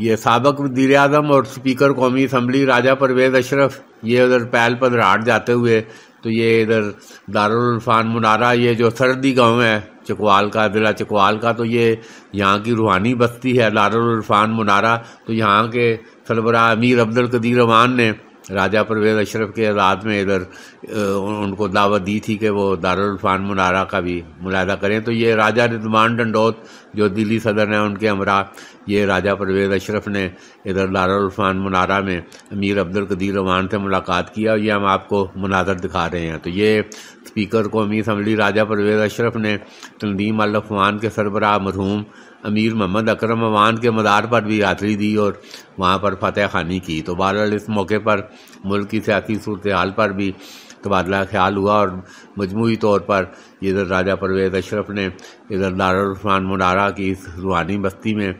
ये सबक वजीर अजम और स्पीकर कौमी असम्बली राजा परवेज़ अशरफ ये उधर पर पधराट जाते हुए तो ये इधर दारुलफान मुनारा ये जो सरदी गांव है चकवाल का ज़िला चकवाल का तो ये यहाँ की रूहानी बस्ती है दारुलफान मुनारा तो यहाँ के सरबरा अमीर अब्दुल कदीर अमान ने राजा परवेज अशरफ के रात में इधर उनको दावत दी थी कि वो दारुलफान मुनारा का भी मुलायदा करें तो ये राजा रिजवान डंडोत जो दिल्ली सदर हैं उनके हमरा ये राजा परवेज अशरफ ने इधर दारुलफान मुनारा में अमीर अब्दुल कदीर रवान से मुलाकात किया और ये हम आपको मुनादर दिखा रहे हैं तो ये स्पीकर को अमीर असम्बली राजा परवेज अशरफ ने तंदीम अलफ़ान के सरबराह मरहूम अमीर मोहम्मद अकरम अवान के मदार पर भी हाथरी दी और वहाँ पर फतेह खानी की तो बहर इस मौके पर मुल्क की सियासी सूरत हाल पर भी तबादला ख्याल हुआ और मजमू तौर पर इधर राजा परवेज़ अशरफ ने इधर दारुलरफान मुडारा की इस रूहानी बस्ती में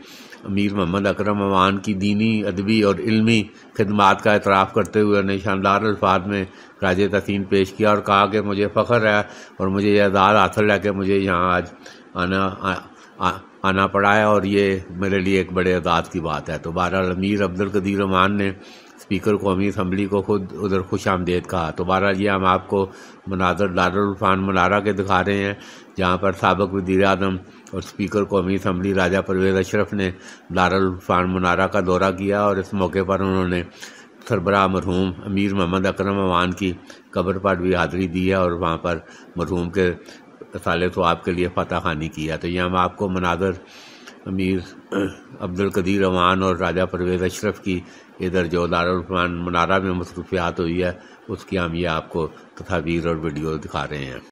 अमीर मोहम्मद अकरम अमान की दीनी अदबी और इलमी खदमात का एतराफ़ करते हुए उन्हें शानदार अल्फाज में राज तहसीन पेश किया और कहा कि मुझे फ़ख्र है और मुझे यह दाद हासिल है कि मुझे यहाँ आज आना आ, आ, आना पड़ा है और ये मेरे लिए एक बड़े अदाद की बात है तो बहरहाल अमीर अब्दुल कदीर अमान ने स्पीकर कौमी असम्बली को खुद उधर खुश आमदेद कहा तो बहरहाल ये हम आपको मनाजर दारफान मनारा के दिखा रहे हैं जहाँ पर सबक वज़ी अजम और स्पीकर कौमी असम्बली राजा परवेज़ अशरफ ने दारफान मुनारा का दौरा किया और इस मौके पर उन्होंने सरबरा मरहूम अमीर मोहम्मद अकरम अवान की कब्र पर भी हाज़िरी दी है और वहाँ पर मरहूम के साले तो आपके लिए फतह खानी किया तो यहाँ हम आपको मनाजर अमीर अब्दुल कदीर अवान और राजा परवेज़ अशरफ की इधर जो दारुलफान मनारा में मसरूफियात हुई है उसकी हम ये आपको तस्वीर और वीडियो दिखा रहे हैं